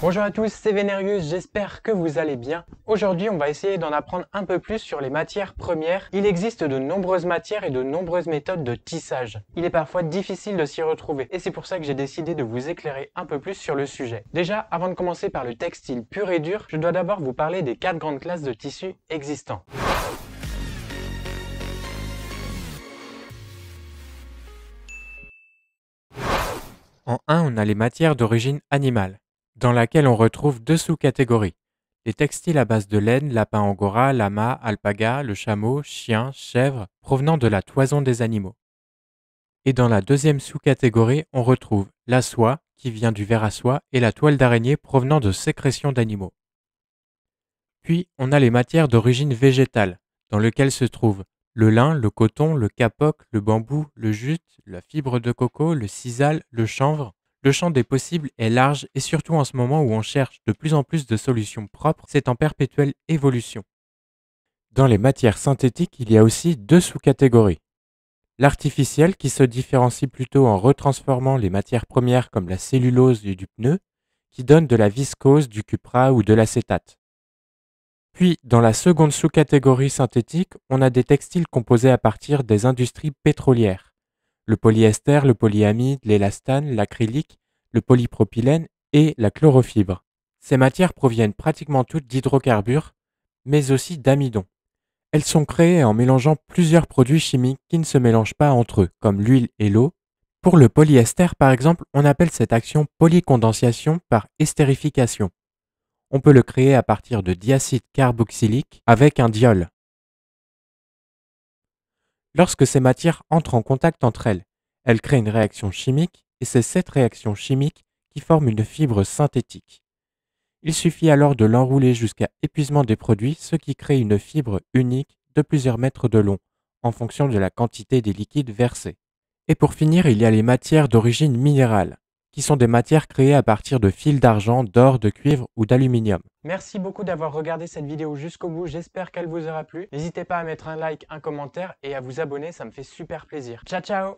Bonjour à tous, c'est Vénérius, j'espère que vous allez bien. Aujourd'hui, on va essayer d'en apprendre un peu plus sur les matières premières. Il existe de nombreuses matières et de nombreuses méthodes de tissage. Il est parfois difficile de s'y retrouver, et c'est pour ça que j'ai décidé de vous éclairer un peu plus sur le sujet. Déjà, avant de commencer par le textile pur et dur, je dois d'abord vous parler des quatre grandes classes de tissus existants. En 1, on a les matières d'origine animale dans laquelle on retrouve deux sous-catégories les textiles à base de laine, lapin angora, lama, alpaga, le chameau, chien, chèvre, provenant de la toison des animaux. Et dans la deuxième sous-catégorie, on retrouve la soie, qui vient du ver à soie, et la toile d'araignée provenant de sécrétions d'animaux. Puis, on a les matières d'origine végétale, dans lesquelles se trouvent le lin, le coton, le capoc, le bambou, le jute, la fibre de coco, le sisal, le chanvre, le champ des possibles est large et surtout en ce moment où on cherche de plus en plus de solutions propres, c'est en perpétuelle évolution. Dans les matières synthétiques, il y a aussi deux sous-catégories. L'artificiel qui se différencie plutôt en retransformant les matières premières comme la cellulose et du pneu, qui donne de la viscose, du cupra ou de l'acétate. Puis, dans la seconde sous-catégorie synthétique, on a des textiles composés à partir des industries pétrolières le polyester, le polyamide, l'élastane, l'acrylique, le polypropylène et la chlorofibre. Ces matières proviennent pratiquement toutes d'hydrocarbures, mais aussi d'amidon. Elles sont créées en mélangeant plusieurs produits chimiques qui ne se mélangent pas entre eux, comme l'huile et l'eau. Pour le polyester, par exemple, on appelle cette action polycondensation par estérification. On peut le créer à partir de diacide carboxylique avec un diol. Lorsque ces matières entrent en contact entre elles, elles créent une réaction chimique et c'est cette réaction chimique qui forme une fibre synthétique. Il suffit alors de l'enrouler jusqu'à épuisement des produits, ce qui crée une fibre unique de plusieurs mètres de long, en fonction de la quantité des liquides versés. Et pour finir, il y a les matières d'origine minérale qui sont des matières créées à partir de fils d'argent, d'or, de cuivre ou d'aluminium. Merci beaucoup d'avoir regardé cette vidéo jusqu'au bout, j'espère qu'elle vous aura plu. N'hésitez pas à mettre un like, un commentaire et à vous abonner, ça me fait super plaisir. Ciao ciao